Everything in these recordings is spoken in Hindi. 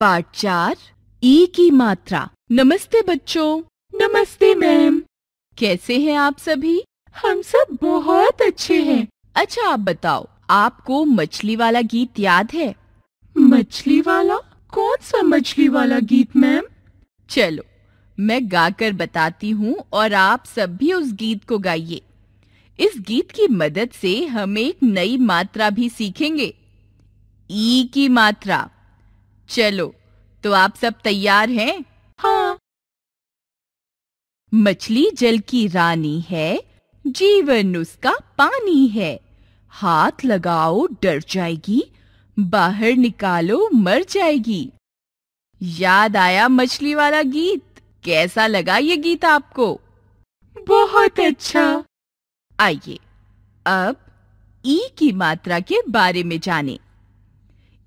पाठ चार ई की मात्रा नमस्ते बच्चों नमस्ते मैम कैसे हैं आप सभी हम सब बहुत अच्छे हैं अच्छा आप बताओ आपको मछली वाला गीत याद है मछली वाला कौन सा मछली वाला गीत मैम चलो मैं गाकर बताती हूँ और आप सब भी उस गीत को गाइए इस गीत की मदद से हम एक नई मात्रा भी सीखेंगे ई की मात्रा चलो तो आप सब तैयार हैं? हाँ मछली जल की रानी है जीवन उसका पानी है हाथ लगाओ डर जाएगी बाहर निकालो मर जाएगी याद आया मछली वाला गीत कैसा लगा ये गीत आपको बहुत अच्छा आइए अब ई की मात्रा के बारे में जानें।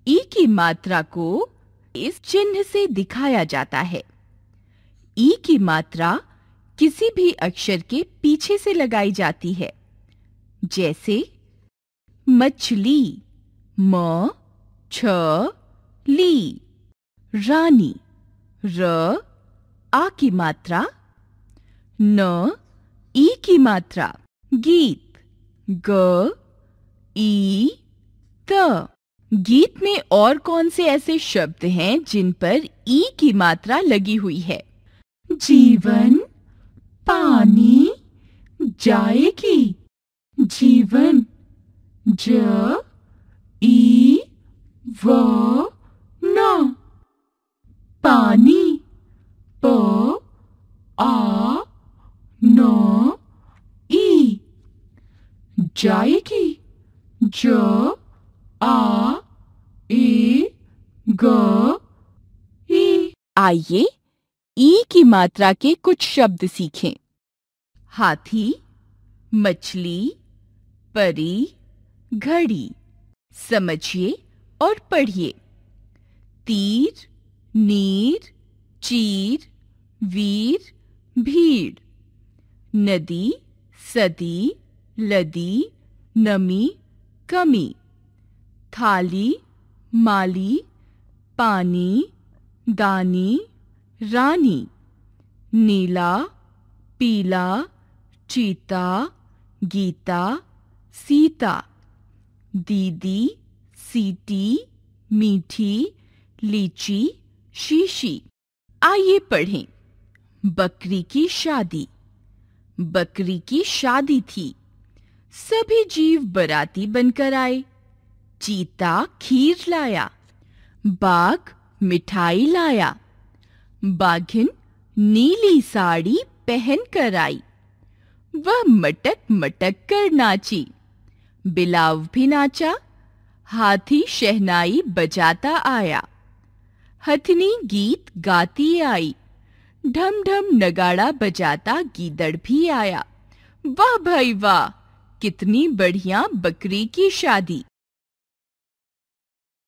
ई की मात्रा को इस चिन्ह से दिखाया जाता है ई की मात्रा किसी भी अक्षर के पीछे से लगाई जाती है जैसे मछली म छ ली रानी र आ की मात्रा न ई की मात्रा गीत ग ई त गीत में और कौन से ऐसे शब्द हैं जिन पर ई की मात्रा लगी हुई है जीवन पानी जाएगी जीवन ज ई व न पानी प आ न ई जाएगी ज आ ई ग ई आइए ई की मात्रा के कुछ शब्द सीखें हाथी मछली परी घड़ी समझिए और पढ़िए तीर नीर चीर वीर भीड़ नदी सदी लदी नमी कमी थाली माली पानी दानी रानी नीला पीला चीता गीता सीता दीदी सीटी मीठी लीची शीशी आइए पढ़ें बकरी की शादी बकरी की शादी थी सभी जीव बराती बनकर आए चीता खीर लाया बाघ मिठाई लाया बाघिन नीली साड़ी पहन कर आई वह मटक मटक कर नाची बिलाव भी नाचा हाथी शहनाई बजाता आया हथनी गीत गाती आई ढम ढम नगाड़ा बजाता गीदड़ भी आया वाह भाई वाह कितनी बढ़िया बकरी की शादी